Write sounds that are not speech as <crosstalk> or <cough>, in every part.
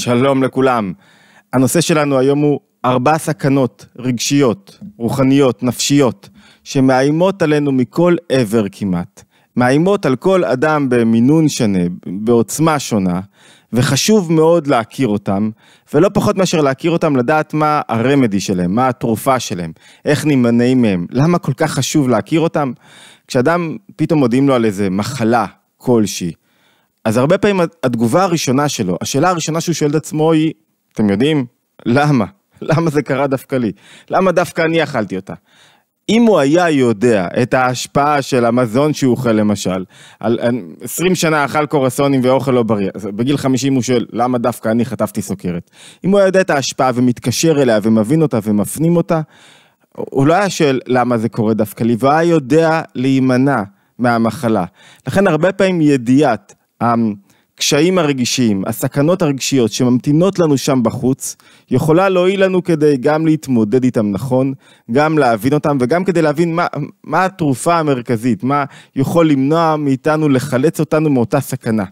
שלום לכולם. הנושא שלנו היום הוא ארבע סכנות רגשיות, רוחניות, נפשיות, שמאיימות עלינו מכל עבר כמעט. מאיימות על כל אדם במינון שונה, בעוצמה שונה, וחשוב מאוד להכיר אותם, ולא פחות מאשר להכיר אותם, לדעת מה הרמדי שלהם, מה התרופה שלהם, איך נמנעים מהם, למה כל כך חשוב להכיר אותם? כשאדם, פתאום מודיעים לו על איזה מחלה כלשהי, אז הרבה פעמים התגובה הראשונה שלו, השאלה הראשונה שהוא שואל את עצמו היא, אתם יודעים, למה? <laughs> למה זה קרה דווקא לי? למה דווקא אני אכלתי אותה? אם הוא היה יודע את ההשפעה של המזון שהוא אוכל למשל, על 20 שנה אכל קורסונים ואוכל לא בריא, אז בגיל 50 הוא שואל, למה דווקא אני חטפתי סוכרת? אם הוא היה יודע את ההשפעה ומתקשר אליה ומבין אותה ומפנים אותה, הוא לא היה שואל למה זה קורה דווקא לי, והוא היה יודע להימנע מהמחלה. לכן הרבה פעמים ידיעת הקשיים הרגישיים, הסכנות הרגשיות שממתינות לנו שם בחוץ, יכולה להועיל לנו כדי גם להתמודד איתם נכון, גם להבין אותם וגם כדי להבין מה, מה התרופה המרכזית, מה יכול למנוע מאיתנו, לחלץ אותנו מאותה סכנה.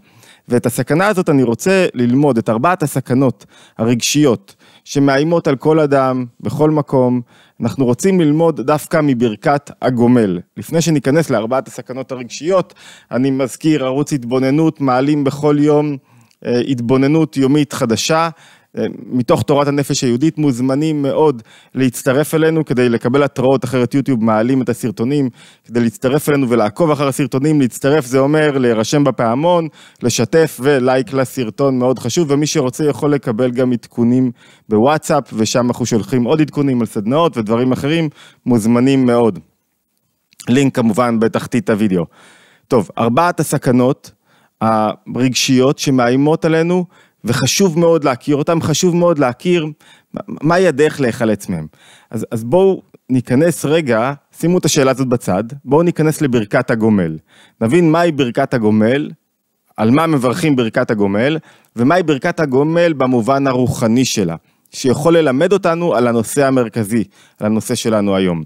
ואת הסכנה הזאת אני רוצה ללמוד, את ארבעת הסכנות הרגשיות שמאיימות על כל אדם, בכל מקום. אנחנו רוצים ללמוד דווקא מברכת הגומל. לפני שניכנס לארבעת הסכנות הרגשיות, אני מזכיר, ערוץ התבוננות, מעלים בכל יום אה, התבוננות יומית חדשה. אה, מתוך תורת הנפש היהודית, מוזמנים מאוד להצטרף אלינו כדי לקבל התראות, אחרת יוטיוב מעלים את הסרטונים, כדי להצטרף אלינו ולעקוב אחר הסרטונים, להצטרף זה אומר להירשם בפעמון, לשתף ולייק לסרטון מאוד חשוב, ומי שרוצה יכול לקבל גם עדכונים בוואטסאפ, ושם אנחנו שולחים עוד עדכונים על סדנאות ודברים אחרים, מוזמנים מאוד. לינק כמובן בתחתית הוידאו. טוב, ארבעת הסכנות הרגשיות שמאיימות עלינו וחשוב מאוד להכיר אותם, חשוב מאוד להכיר מהי הדרך להיחלץ מהם. אז, אז בואו ניכנס רגע, שימו את השאלה הזאת בצד, בואו ניכנס לברכת הגומל. נבין מהי ברכת הגומל, על מה מברכים ברכת הגומל, ומהי ברכת הגומל במובן הרוחני שלה, שיכול ללמד אותנו על הנושא המרכזי, על הנושא שלנו היום.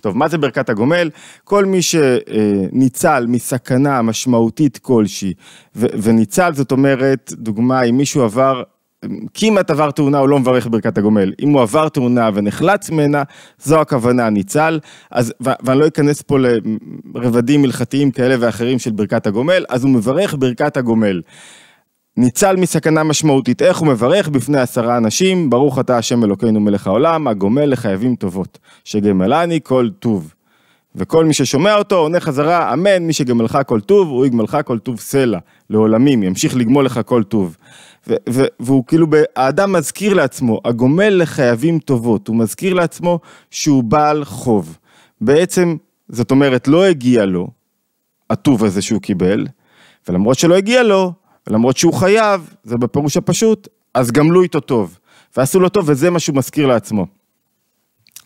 טוב, מה זה ברכת הגומל? כל מי שניצל מסכנה משמעותית כלשהי, וניצל, זאת אומרת, דוגמה, אם מישהו עבר כמעט עבר תאונה, הוא לא מברך ברכת הגומל. אם הוא עבר תאונה ונחלץ ממנה, זו הכוונה, ניצל. אז, ואני לא אכנס פה לרבדים הלכתיים כאלה ואחרים של ברכת הגומל, אז הוא מברך ברכת הגומל. ניצל מסכנה משמעותית. איך הוא מברך? בפני עשרה אנשים, ברוך אתה השם אלוקינו מלך העולם, הגומל לחייבים טובות, שגמלני כל טוב. וכל מי ששומע אותו עונה חזרה, אמן, מי שגמלך כל טוב, הוא יגמלך כל טוב סלע, לעולמים, ימשיך לגמול לך כל טוב. ו- ו- והוא כאילו, האדם מזכיר לעצמו, הגומל לחייבים טובות, הוא מזכיר לעצמו שהוא בעל חוב. בעצם, זאת אומרת, לא הגיע לו הטוב הזה שהוא קיבל, ולמרות שלא הגיע לו, למרות שהוא חייב, זה בפירוש הפשוט, אז גמלו איתו טוב. ועשו לו טוב, וזה מה שהוא מזכיר לעצמו.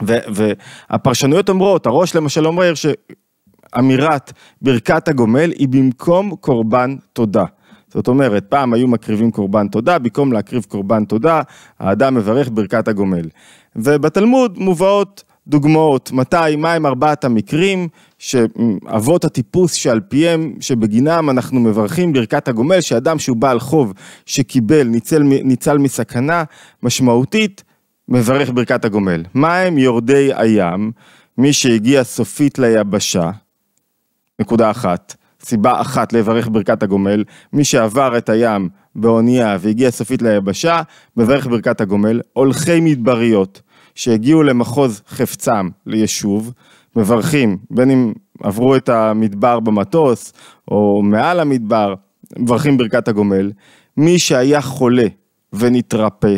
ו- והפרשנויות אומרות, הראש למשל אומר שאמירת ברכת הגומל היא במקום קורבן תודה. זאת אומרת, פעם היו מקריבים קורבן תודה, במקום להקריב קורבן תודה, האדם מברך ברכת הגומל. ובתלמוד מובאות דוגמאות, מתי, הם ארבעת המקרים שאבות הטיפוס שעל פיהם, שבגינם אנחנו מברכים ברכת הגומל, שאדם שהוא בעל חוב שקיבל, ניצל, ניצל מסכנה משמעותית, מברך ברכת הגומל. מה הם יורדי הים, מי שהגיע סופית ליבשה, נקודה אחת, סיבה אחת לברך ברכת הגומל, מי שעבר את הים באונייה והגיע סופית ליבשה, מברך ברכת הגומל, הולכי מדבריות. שהגיעו למחוז חפצם, ליישוב, מברכים, בין אם עברו את המדבר במטוס, או מעל המדבר, מברכים ברכת הגומל. מי שהיה חולה ונתרפא,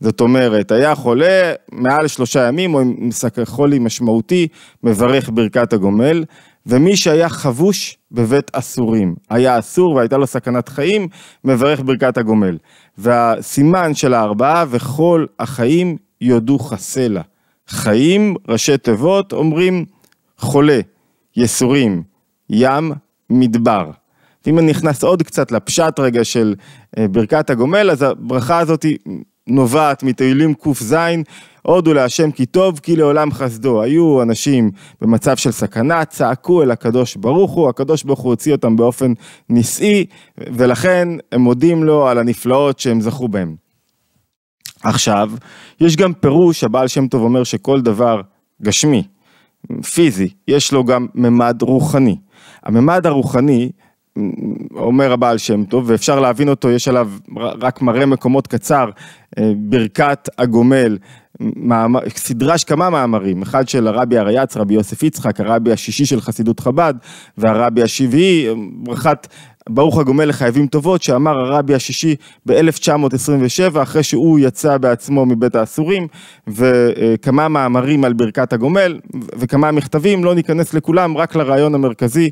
זאת אומרת, היה חולה מעל שלושה ימים, או עם שק חולי משמעותי, מברך ברכת הגומל, ומי שהיה חבוש בבית אסורים, היה אסור והייתה לו סכנת חיים, מברך ברכת הגומל. והסימן של הארבעה וכל החיים יודוך סלע. חיים, ראשי תיבות, אומרים חולה, יסורים, ים, מדבר. ואם אני נכנס עוד קצת לפשט רגע של אה, ברכת הגומל, אז הברכה הזאת נובעת מתהילים ק"ז, הודו להשם כי טוב כי לעולם חסדו. היו אנשים במצב של סכנה, צעקו אל הקדוש ברוך הוא, הקדוש ברוך הוא הוציא אותם באופן ניסי, ולכן הם מודים לו על הנפלאות שהם זכו בהם. עכשיו, יש גם פירוש, הבעל שם טוב אומר שכל דבר גשמי, פיזי, יש לו גם ממד רוחני. הממד הרוחני, אה, אומר הבעל שם טוב, ואפשר להבין אותו, יש עליו רק מראה מקומות קצר, אה, ברכת הגומל, סדרה של כמה מאמרים, אחד של הרבי אריאץ, רבי יוסף יצחק, הרבי השישי של חסידות חב"ד, והרבי השבעי, אה, ברכת ברוך הגומל לחייבים טובות, שאמר הרבי השישי ב-1927, אחרי שהוא יצא בעצמו מבית האסורים, וכמה מאמרים על ברכת הגומל, וכמה מכתבים, לא ניכנס לכולם, רק לרעיון המרכזי.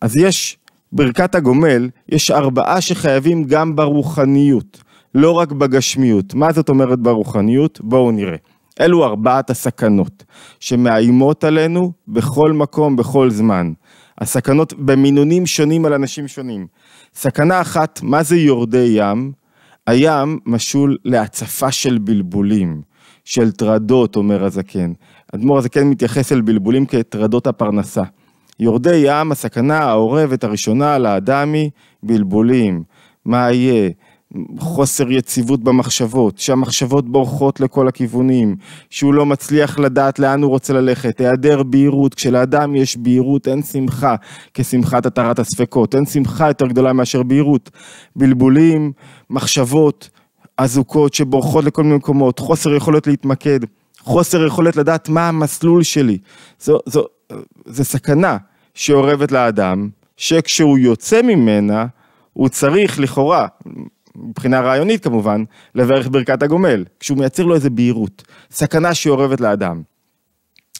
אז יש ברכת הגומל, יש ארבעה שחייבים גם ברוחניות, לא רק בגשמיות. מה זאת אומרת ברוחניות? בואו נראה. אלו ארבעת הסכנות שמאיימות עלינו בכל מקום, בכל זמן. הסכנות במינונים שונים על אנשים שונים. סכנה אחת, מה זה יורדי ים? הים משול להצפה של בלבולים, של טרדות, אומר הזקן. אדמו"ר הזקן מתייחס אל בלבולים כטרדות הפרנסה. יורדי ים, הסכנה האורבת הראשונה לאדם היא בלבולים. מה יהיה? חוסר יציבות במחשבות, שהמחשבות בורחות לכל הכיוונים, שהוא לא מצליח לדעת לאן הוא רוצה ללכת, היעדר בהירות, כשלאדם יש בהירות אין שמחה כשמחת התרת הספקות, אין שמחה יותר גדולה מאשר בהירות. בלבולים, מחשבות אזוקות שבורחות לכל מיני מקומות, חוסר יכולת להתמקד, חוסר יכולת לדעת מה המסלול שלי. זו, זו, זו סכנה שאורבת לאדם, שכשהוא יוצא ממנה, הוא צריך לכאורה, מבחינה רעיונית כמובן, לברך ברכת הגומל, כשהוא מייצר לו איזה בהירות. סכנה שאורבת לאדם.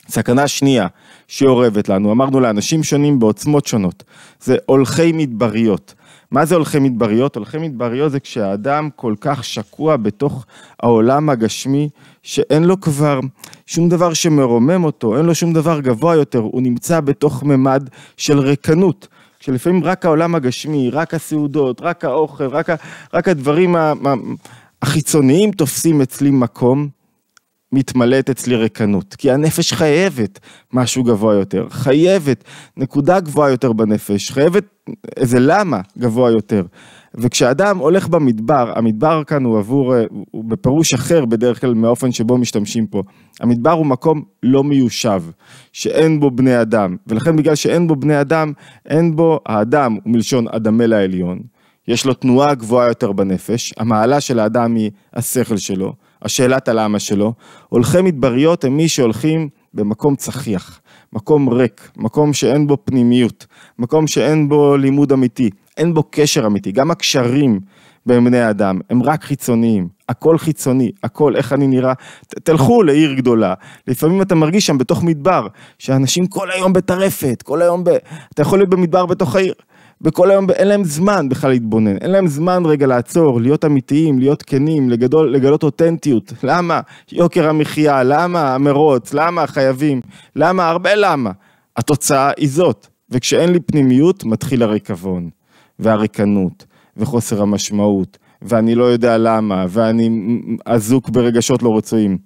סכנה שנייה שאורבת לנו, אמרנו לאנשים שונים בעוצמות שונות, זה הולכי מדבריות. מה זה הולכי מדבריות? הולכי מדבריות זה כשהאדם כל כך שקוע בתוך העולם הגשמי, שאין לו כבר שום דבר שמרומם אותו, אין לו שום דבר גבוה יותר, הוא נמצא בתוך ממד של ריקנות, שלפעמים רק העולם הגשמי, רק הסעודות, רק האוכל, רק, רק הדברים החיצוניים תופסים אצלי מקום, מתמלאת אצלי ריקנות. כי הנפש חייבת משהו גבוה יותר, חייבת נקודה גבוהה יותר בנפש, חייבת איזה למה גבוה יותר. וכשאדם הולך במדבר, המדבר כאן הוא עבור, אה, הוא בפירוש אחר בדרך כלל מהאופן שבו משתמשים פה. המדבר הוא מקום לא מיושב, שאין בו בני אדם, ולכן בגלל שאין בו בני אדם, אין בו האדם, הוא מלשון אדמה לעליון. יש לו תנועה גבוהה יותר בנפש, המעלה של האדם היא השכל שלו, השאלת הלמה שלו. הולכי מדבריות הם מי שהולכים במקום צחיח, מקום ריק, מקום שאין בו פנימיות, מקום שאין בו לימוד אמיתי. אין בו קשר אמיתי, גם הקשרים בין בני אדם הם רק חיצוניים, הכל חיצוני, הכל, איך אני נראה, ת, תלכו לעיר גדולה, לפעמים אתה מרגיש שם בתוך מדבר, שאנשים כל היום בטרפת, כל היום ב... אתה יכול להיות במדבר בתוך העיר. וכל היום אין להם זמן בכלל להתבונן, אין להם זמן רגע לעצור, להיות אמיתיים, להיות כנים, לגדול, לגלות אותנטיות. למה יוקר המחיה, למה המרוץ, למה החייבים, למה הרבה למה. התוצאה היא זאת, וכשאין לי פנימיות מתחיל הריקבון. והריקנות, וחוסר המשמעות, ואני לא יודע למה, ואני אזוק ברגשות לא רצויים.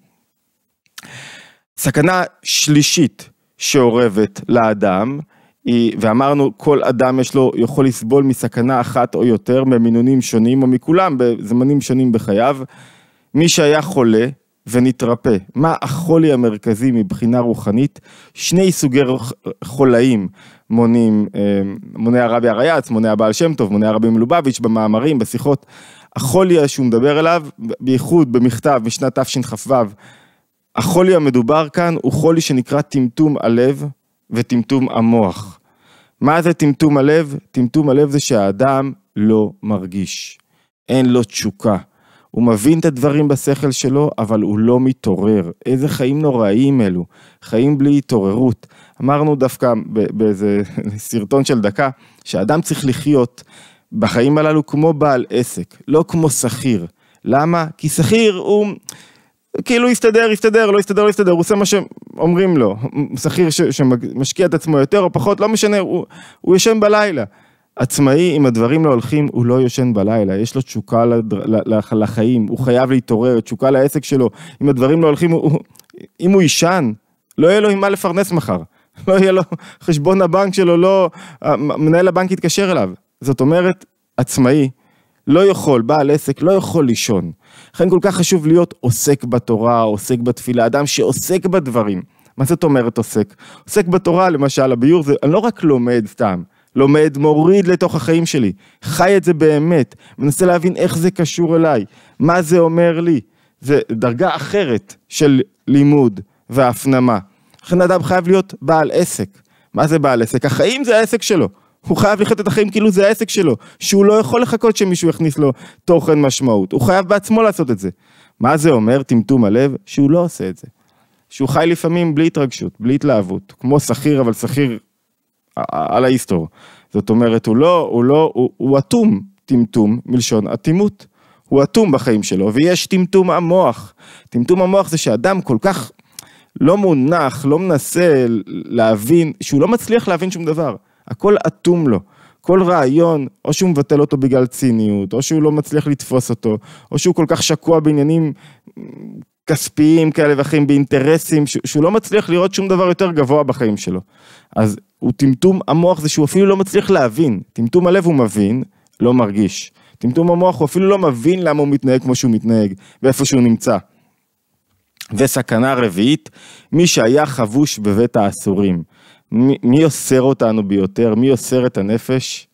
סכנה שלישית שאורבת לאדם, היא, ואמרנו כל אדם יש לו, יכול לסבול מסכנה אחת או יותר ממינונים שונים או מכולם בזמנים שונים בחייו. מי שהיה חולה ונתרפא. מה החולי המרכזי מבחינה רוחנית? שני סוגי חולאים מונים, אה, מונה הרבי הרייץ, מונה הבעל שם טוב, מונה הרבי מלובביץ', במאמרים, בשיחות. החולי שהוא מדבר אליו, בייחוד במכתב משנת תשכ"ו, החולי המדובר כאן הוא חולי שנקרא טמטום הלב וטמטום המוח. מה זה טמטום הלב? טמטום הלב זה שהאדם לא מרגיש. אין לו תשוקה. הוא מבין את הדברים בשכל שלו, אבל הוא לא מתעורר. איזה חיים נוראיים אלו, חיים בלי התעוררות. אמרנו דווקא באיזה <laughs> סרטון של דקה, שאדם צריך לחיות בחיים הללו כמו בעל עסק, לא כמו שכיר. למה? כי שכיר הוא... כאילו יסתדר, יסתדר, לא יסתדר, לא יסתדר, הוא עושה מה שאומרים לו. שכיר ש... שמשקיע את עצמו יותר או פחות, לא משנה, הוא, הוא ישן בלילה. עצמאי, אם הדברים לא הולכים, הוא לא יושן בלילה, יש לו תשוקה לדר... לחיים, הוא חייב להתעורר, תשוקה לעסק שלו. אם הדברים לא הולכים, הוא... אם הוא יישן, לא יהיה לו עם מה לפרנס מחר. <laughs> לא יהיה לו, חשבון הבנק שלו לא, מנהל הבנק יתקשר אליו. זאת אומרת, עצמאי לא יכול, בעל עסק לא יכול לישון. לכן כל כך חשוב להיות עוסק בתורה, עוסק בתפילה, אדם שעוסק בדברים. מה זאת אומרת עוסק? עוסק בתורה, למשל, הביור זה, אני לא רק לומד סתם, לומד, מוריד לתוך החיים שלי, חי את זה באמת, מנסה להבין איך זה קשור אליי, מה זה אומר לי. זה דרגה אחרת של לימוד והפנמה. לכן אדם חייב להיות בעל עסק. מה זה בעל עסק? החיים זה העסק שלו. הוא חייב לחיות את החיים כאילו זה העסק שלו, שהוא לא יכול לחכות שמישהו יכניס לו תוכן משמעות, הוא חייב בעצמו לעשות את זה. מה זה אומר, טמטום הלב? שהוא לא עושה את זה. שהוא חי לפעמים בלי התרגשות, בלי התלהבות, כמו שכיר, אבל שכיר על ההיסטור. זאת אומרת, הוא לא, הוא לא, הוא, הוא אטום טמטום מלשון אטימות. הוא אטום בחיים שלו, ויש טמטום המוח. טמטום המוח זה שאדם כל כך לא מונח, לא מנסה להבין, שהוא לא מצליח להבין שום דבר. הכל אטום לו. כל רעיון, או שהוא מבטל אותו בגלל ציניות, או שהוא לא מצליח לתפוס אותו, או שהוא כל כך שקוע בעניינים כספיים כאלה ואחרים, באינטרסים, ש- שהוא לא מצליח לראות שום דבר יותר גבוה בחיים שלו. אז הוא טמטום המוח זה שהוא אפילו לא מצליח להבין. טמטום הלב הוא מבין, לא מרגיש. טמטום המוח הוא אפילו לא מבין למה הוא מתנהג כמו שהוא מתנהג, ואיפה שהוא נמצא. וסכנה רביעית, מי שהיה חבוש בבית האסורים. מי, מי אוסר אותנו ביותר? מי אוסר את הנפש?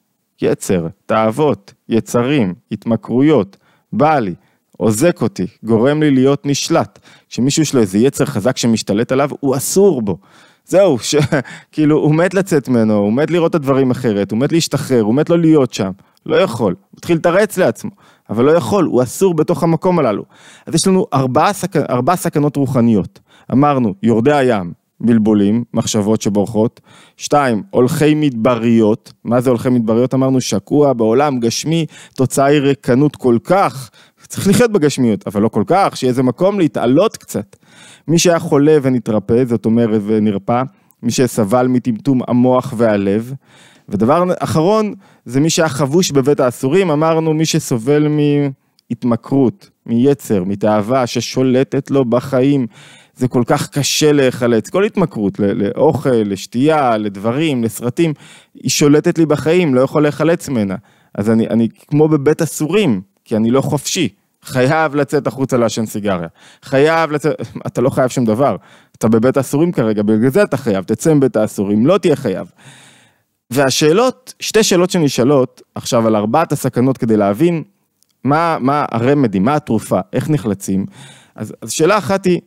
יצר, תאוות, יצרים, התמכרויות, בעלי. עוזק אותי, גורם לי להיות נשלט. כשמישהו יש לו איזה יצר חזק שמשתלט עליו, הוא אסור בו. זהו, ש... <laughs> כאילו, הוא מת לצאת ממנו, הוא מת לראות את הדברים אחרת, הוא מת להשתחרר, הוא מת לא להיות שם. לא יכול. הוא מתחיל לתרץ לעצמו, אבל לא יכול, הוא אסור בתוך המקום הללו. אז יש לנו ארבע, סכ... ארבע סכנות רוחניות. אמרנו, יורדי הים, בלבולים, מחשבות שבורחות. שתיים, הולכי מדבריות. מה זה הולכי מדבריות? אמרנו, שקוע בעולם גשמי, תוצאה היא ריקנות כל כך. צריך לחיות בגשמיות, אבל לא כל כך, שיהיה איזה מקום להתעלות קצת. מי שהיה חולה ונתרפא, זאת אומרת ונרפא, מי שסבל מטמטום המוח והלב. ודבר אחרון, זה מי שהיה חבוש בבית האסורים, אמרנו, מי שסובל מהתמכרות, מיצר, מתאווה, ששולטת לו בחיים. זה כל כך קשה להיחלץ. כל התמכרות לאוכל, לשתייה, לדברים, לסרטים, היא שולטת לי בחיים, לא יכול להיחלץ ממנה. אז אני, אני כמו בבית אסורים, כי אני לא חופשי. חייב לצאת החוצה לעשן סיגריה. חייב לצאת, <laughs> אתה לא חייב שום דבר. אתה בבית האסורים כרגע, בגלל זה אתה חייב, תצא מבית האסורים, לא תהיה חייב. והשאלות, שתי שאלות שנשאלות עכשיו על ארבעת הסכנות כדי להבין מה, מה הרמדי, מה התרופה, איך נחלצים. אז, אז שאלה אחת היא,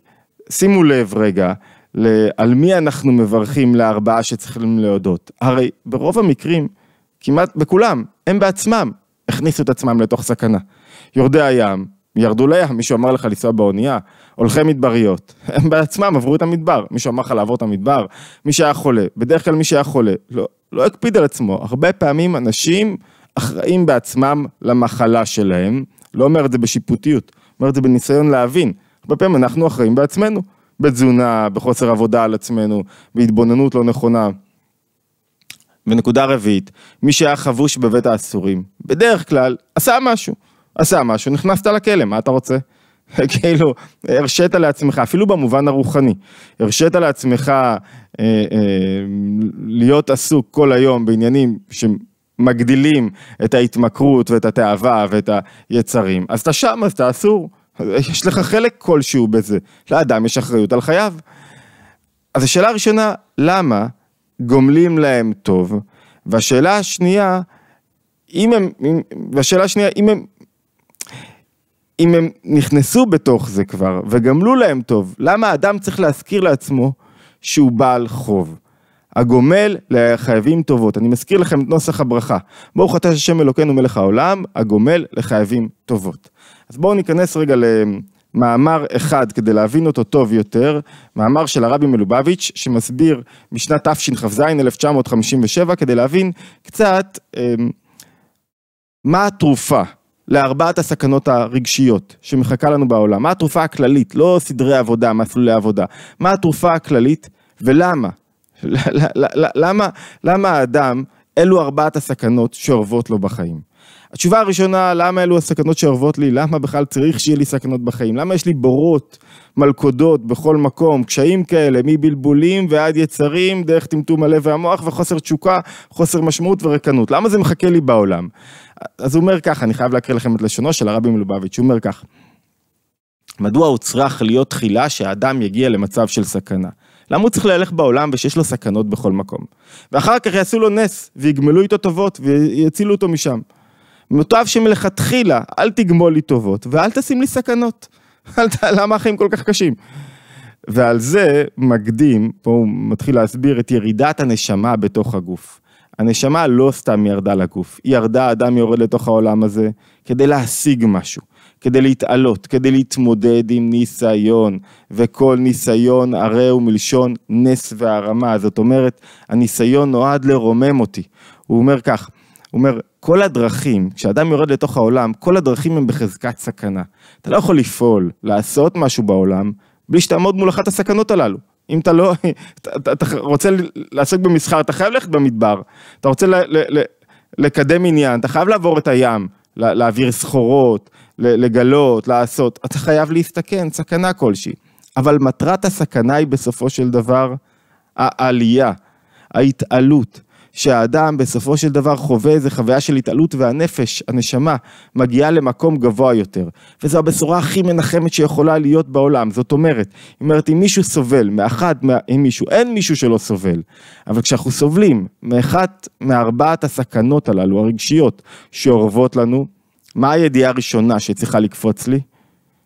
שימו לב רגע, על מי אנחנו מברכים לארבעה שצריכים להודות. הרי ברוב המקרים, כמעט בכולם, הם בעצמם הכניסו את עצמם לתוך סכנה. יורדי הים, ירדו לים, מישהו אמר לך לנסוע באונייה, הולכי מדבריות, הם בעצמם עברו את המדבר, מישהו אמר לך לעבור את המדבר, מי שהיה חולה, בדרך כלל מי שהיה חולה, לא, לא הקפיד על עצמו, הרבה פעמים אנשים אחראים בעצמם למחלה שלהם, לא אומר את זה בשיפוטיות, אומר את זה בניסיון להבין. הרבה פעמים אנחנו אחראים בעצמנו, בתזונה, בחוסר עבודה על עצמנו, בהתבוננות לא נכונה. ונקודה רביעית, מי שהיה חבוש בבית האסורים, בדרך כלל עשה משהו, עשה משהו, נכנסת לכלא, מה אתה רוצה? <laughs> כאילו, הרשית לעצמך, אפילו במובן הרוחני, הרשית לעצמך אה, אה, להיות עסוק כל היום בעניינים שמגדילים את ההתמכרות ואת התאווה ואת היצרים. אז אתה שם, אז אתה אסור. יש לך חלק כלשהו בזה. לאדם יש אחריות על חייו. אז השאלה הראשונה, למה גומלים להם טוב? והשאלה השנייה, אם הם, והשאלה השנייה, אם הם, אם הם נכנסו בתוך זה כבר וגמלו להם טוב, למה האדם צריך להזכיר לעצמו שהוא בעל חוב? הגומל לחייבים טובות. אני מזכיר לכם את נוסח הברכה. ברוך אתה ה' אלוקינו מלך העולם, הגומל לחייבים טובות. אז בואו ניכנס רגע למאמר אחד כדי להבין אותו טוב יותר, מאמר של הרבי מלובביץ', שמסביר משנת תשכ"ז 1957, כדי להבין קצת אמ, מה התרופה. לארבעת הסכנות הרגשיות שמחכה לנו בעולם. מה התרופה הכללית? לא סדרי עבודה, מסלולי עבודה. מה התרופה הכללית ולמה? למה, למה האדם, אלו ארבעת הסכנות שאורבות לו בחיים? התשובה הראשונה, למה אלו הסכנות שאוהבות לי? למה בכלל צריך שיהיה לי סכנות בחיים? למה יש לי בורות, מלכודות, בכל מקום, קשיים כאלה, מבלבולים ועד יצרים, דרך טמטום הלב והמוח וחוסר תשוקה, חוסר משמעות וריקנות? למה זה מחכה לי בעולם? אז הוא אומר ככה, אני חייב להקריא לכם את לשונו של הרבי מלובביץ', הוא אומר כך: מדוע הוא צריך להיות תחילה שהאדם יגיע למצב של סכנה? למה הוא צריך ללך בעולם ושיש לו סכנות בכל מקום? ואחר כך יעשו לו נס, ויגמלו איתו טובות, ויצילו אותו משם. מוטב שמלכתחילה אל תגמול לי טובות ואל תשים לי סכנות. למה החיים כל כך קשים? ועל זה מקדים, פה הוא מתחיל להסביר את ירידת הנשמה בתוך הגוף. הנשמה לא סתם ירדה לגוף, היא ירדה, אדם יורד לתוך העולם הזה כדי להשיג משהו, כדי להתעלות, כדי להתמודד עם ניסיון, וכל ניסיון הרי הוא מלשון נס והרמה, זאת אומרת, הניסיון נועד לרומם אותי. הוא אומר כך, הוא אומר, כל הדרכים, כשאדם יורד לתוך העולם, כל הדרכים הם בחזקת סכנה. אתה לא יכול לפעול, לעשות משהו בעולם, בלי שתעמוד מול אחת הסכנות הללו. אם אתה לא, <laughs> אתה, אתה, אתה רוצה לעסוק במסחר, אתה חייב ללכת במדבר. אתה רוצה ל, ל, ל, לקדם עניין, אתה חייב לעבור את הים, לה, להעביר סחורות, לגלות, לעשות. אתה חייב להסתכן, סכנה כלשהי. אבל מטרת הסכנה היא בסופו של דבר העלייה, ההתעלות, שהאדם בסופו של דבר חווה איזה חוויה של התעלות והנפש, הנשמה, מגיעה למקום גבוה יותר. וזו הבשורה הכי מנחמת שיכולה להיות בעולם. זאת אומרת, היא אומרת, אם מישהו סובל מאחד, מה, אם מישהו, אין מישהו שלא סובל, אבל כשאנחנו סובלים מאחת, מארבעת הסכנות הללו, הרגשיות, שאורבות לנו, מה הידיעה הראשונה שצריכה לקפוץ לי?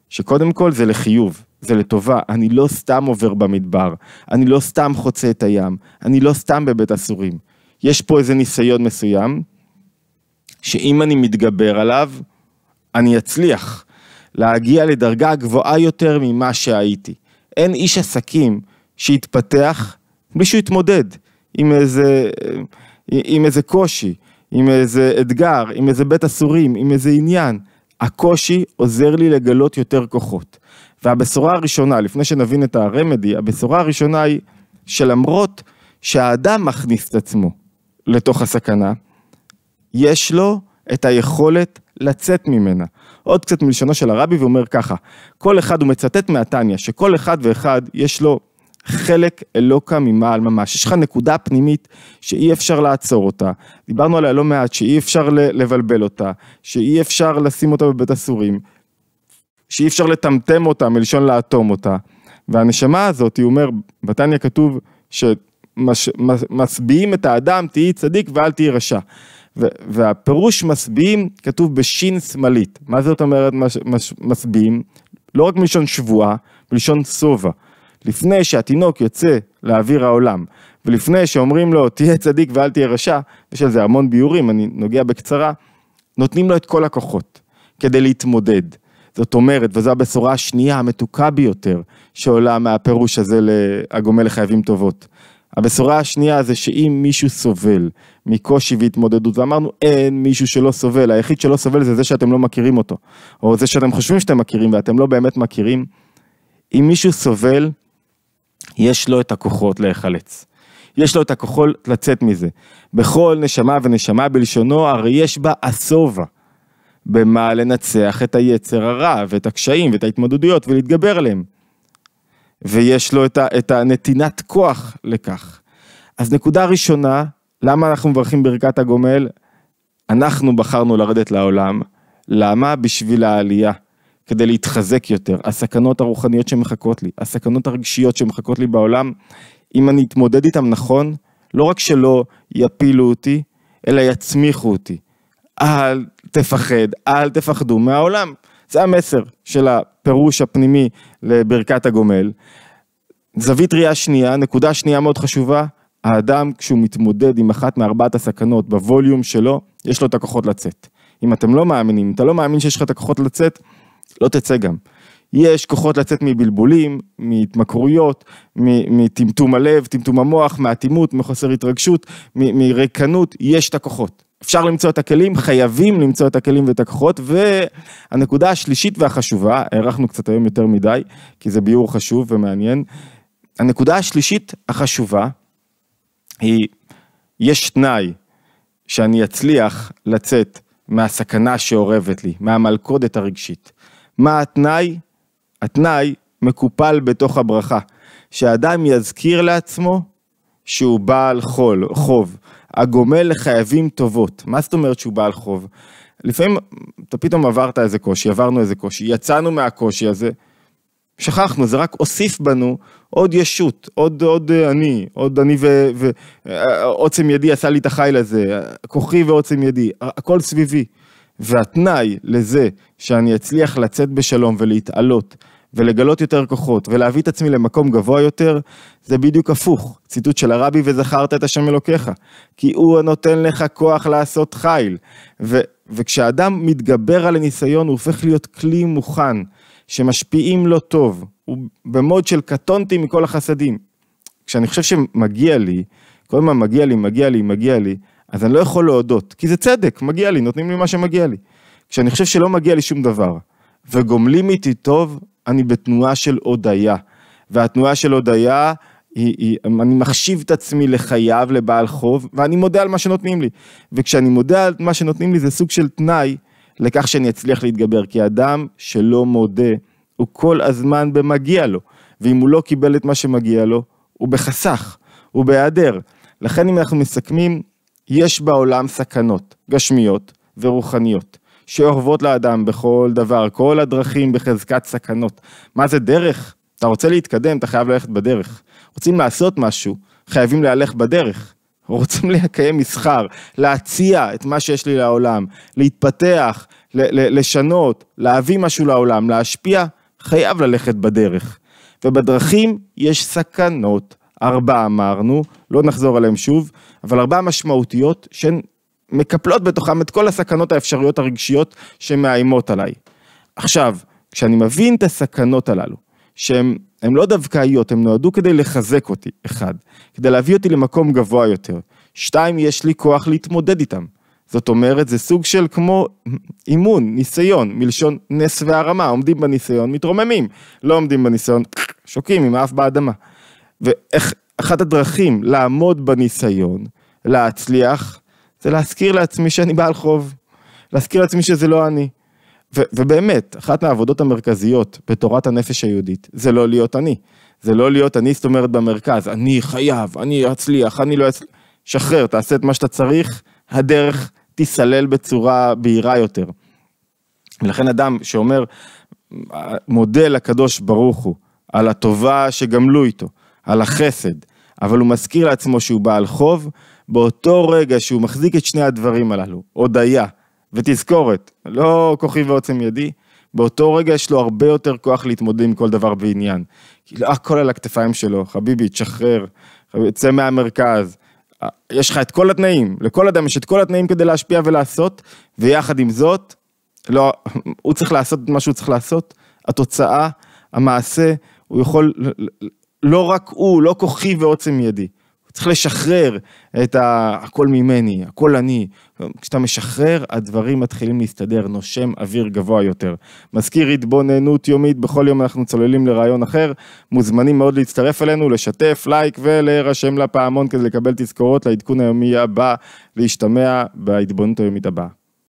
שקודם כל זה לחיוב. זה לטובה, אני לא סתם עובר במדבר, אני לא סתם חוצה את הים, אני לא סתם בבית הסורים. יש פה איזה ניסיון מסוים, שאם אני מתגבר עליו, אני אצליח להגיע לדרגה גבוהה יותר ממה שהייתי. אין איש עסקים שהתפתח בלי שהוא יתמודד עם איזה, עם איזה קושי, עם איזה אתגר, עם איזה בית אסורים, עם איזה עניין. הקושי עוזר לי לגלות יותר כוחות. והבשורה הראשונה, לפני שנבין את הרמדי, הבשורה הראשונה היא שלמרות שהאדם מכניס את עצמו לתוך הסכנה, יש לו את היכולת לצאת ממנה. עוד קצת מלשונו של הרבי, ואומר ככה, כל אחד, הוא מצטט מהתניא, שכל אחד ואחד יש לו חלק אלוקה ממעל ממש. יש לך נקודה פנימית שאי אפשר לעצור אותה. דיברנו עליה לא מעט, שאי אפשר לבלבל אותה, שאי אפשר לשים אותה בבית הסורים, שאי אפשר לטמטם אותה, מלשון לאטום אותה. והנשמה הזאת, הוא אומר, בתניא כתוב, ש... מש, מש, משביעים את האדם, תהי צדיק ואל תהי רשע. והפירוש משביעים כתוב בשין שמאלית. מה זאת אומרת מש, מש, משביעים? לא רק מלשון שבועה, מלשון שובע. לפני שהתינוק יוצא לאוויר העולם, ולפני שאומרים לו תהיה צדיק ואל תהיה רשע, יש על זה המון ביורים, אני נוגע בקצרה, נותנים לו את כל הכוחות כדי להתמודד. זאת אומרת, וזו הבשורה השנייה המתוקה ביותר שעולה מהפירוש הזה ל"הגומל לחייבים טובות". הבשורה השנייה זה שאם מישהו סובל מקושי והתמודדות, ואמרנו אין מישהו שלא סובל, היחיד שלא סובל זה זה שאתם לא מכירים אותו, או זה שאתם חושבים שאתם מכירים ואתם לא באמת מכירים, אם מישהו סובל, יש לו את הכוחות להיחלץ. יש לו את הכוחות לצאת מזה. בכל נשמה ונשמה בלשונו, הרי יש בה השובע. במה לנצח את היצר הרע ואת הקשיים ואת ההתמודדויות ולהתגבר עליהם. ויש לו את, ה, את הנתינת כוח לכך. אז נקודה ראשונה, למה אנחנו מברכים ברכת הגומל? אנחנו בחרנו לרדת לעולם. למה? בשביל העלייה. כדי להתחזק יותר. הסכנות הרוחניות שמחכות לי, הסכנות הרגשיות שמחכות לי בעולם, אם אני אתמודד איתן נכון, לא רק שלא יפילו אותי, אלא יצמיחו אותי. אל תפחד, אל תפחדו מהעולם. זה המסר של הפירוש הפנימי לברכת הגומל. זווית ראייה שנייה, נקודה שנייה מאוד חשובה, האדם כשהוא מתמודד עם אחת מארבעת הסכנות בווליום שלו, יש לו את הכוחות לצאת. אם אתם לא מאמינים, אם אתה לא מאמין שיש לך את הכוחות לצאת, לא תצא גם. יש כוחות לצאת מבלבולים, מהתמכרויות, מטמטום הלב, טמטום המוח, מאטימות, מחוסר התרגשות, מריקנות, יש את הכוחות. אפשר למצוא את הכלים, חייבים למצוא את הכלים ואת הכוחות. והנקודה השלישית והחשובה, הארכנו קצת היום יותר מדי, כי זה ביור חשוב ומעניין. הנקודה השלישית החשובה היא, יש תנאי שאני אצליח לצאת מהסכנה שאורבת לי, מהמלכודת הרגשית. מה התנאי? התנאי מקופל בתוך הברכה, שאדם יזכיר לעצמו שהוא בעל חול, חוב, הגומל לחייבים טובות. מה זאת אומרת שהוא בעל חוב? לפעמים אתה פתאום עברת איזה קושי, עברנו איזה קושי, יצאנו מהקושי הזה, שכחנו, זה רק הוסיף בנו עוד ישות, עוד, עוד אה, אני, עוד אני ועוצם אה, ידי עשה לי את החיל הזה, כוחי ועוצם ידי, הכל סביבי. והתנאי לזה שאני אצליח לצאת בשלום ולהתעלות ולגלות יותר כוחות, ולהביא את עצמי למקום גבוה יותר, זה בדיוק הפוך. ציטוט של הרבי, וזכרת את השם אלוקיך, כי הוא הנותן לך כוח לעשות חיל. ו, וכשאדם מתגבר על הניסיון, הוא הופך להיות כלי מוכן, שמשפיעים לו טוב. הוא במוד של קטונתי מכל החסדים. כשאני חושב שמגיע לי, כל הזמן מגיע לי, מגיע לי, מגיע לי, אז אני לא יכול להודות, כי זה צדק, מגיע לי, נותנים לי מה שמגיע לי. כשאני חושב שלא מגיע לי שום דבר, וגומלים איתי טוב, אני בתנועה של הודיה. והתנועה של הודיה, אני מחשיב את עצמי לחייב, לבעל חוב, ואני מודה על מה שנותנים לי. וכשאני מודה על מה שנותנים לי, זה סוג של תנאי לכך שאני אצליח להתגבר. כי אדם שלא מודה, הוא כל הזמן במגיע לו. ואם הוא לא קיבל את מה שמגיע לו, הוא בחסך, הוא בהיעדר. לכן אם אנחנו מסכמים, יש בעולם סכנות גשמיות ורוחניות. שאוהבות לאדם בכל דבר, כל הדרכים בחזקת סכנות. מה זה דרך? אתה רוצה להתקדם, אתה חייב ללכת בדרך. רוצים לעשות משהו, חייבים להלך בדרך. רוצים לקיים מסחר, להציע את מה שיש לי לעולם, להתפתח, לשנות, להביא משהו לעולם, להשפיע, חייב ללכת בדרך. ובדרכים יש סכנות, ארבע אמרנו, לא נחזור עליהן שוב, אבל ארבע משמעותיות שהן מקפלות בתוכם את כל הסכנות האפשריות הרגשיות שמאיימות עליי. עכשיו, כשאני מבין את הסכנות הללו, שהן לא דווקאיות, הן נועדו כדי לחזק אותי, אחד, כדי להביא אותי למקום גבוה יותר, שתיים, יש לי כוח להתמודד איתם. זאת אומרת, זה סוג של כמו אימון, ניסיון, מלשון נס והרמה, עומדים בניסיון, מתרוממים, לא עומדים בניסיון, שוקעים עם האף באדמה. ואחת הדרכים לעמוד בניסיון, להצליח, זה להזכיר לעצמי שאני בעל חוב, להזכיר לעצמי שזה לא אני. ו- ובאמת, אחת מהעבודות המרכזיות בתורת הנפש היהודית, זה לא להיות אני. זה לא להיות אני, זאת אומרת, במרכז, אני חייב, אני אצליח, אני לא אצליח. שחרר, תעשה את מה שאתה צריך, הדרך תיסלל בצורה בהירה יותר. ולכן אדם שאומר, מודה לקדוש ברוך הוא על הטובה שגמלו איתו, על החסד, אבל הוא מזכיר לעצמו שהוא בעל חוב, באותו רגע שהוא מחזיק את שני הדברים הללו, הודיה ותזכורת, לא כוחי ועוצם ידי, באותו רגע יש לו הרבה יותר כוח להתמודד עם כל דבר בעניין. כאילו, הכל על הכתפיים שלו, חביבי, תשחרר, חביב, צא מהמרכז. יש לך את כל התנאים, לכל אדם יש את כל התנאים כדי להשפיע ולעשות, ויחד עם זאת, לא, הוא צריך לעשות את מה שהוא צריך לעשות, התוצאה, המעשה, הוא יכול, לא רק הוא, לא כוחי ועוצם ידי. צריך לשחרר את ה... הכל ממני, הכל אני. כשאתה משחרר, הדברים מתחילים להסתדר, נושם אוויר גבוה יותר. מזכיר התבוננות יומית, בכל יום אנחנו צוללים לרעיון אחר. מוזמנים מאוד להצטרף אלינו, לשתף, לייק ולהירשם לפעמון כדי לקבל תזכורות לעדכון היומי הבא, להשתמע בהתבוננות היומית הבאה.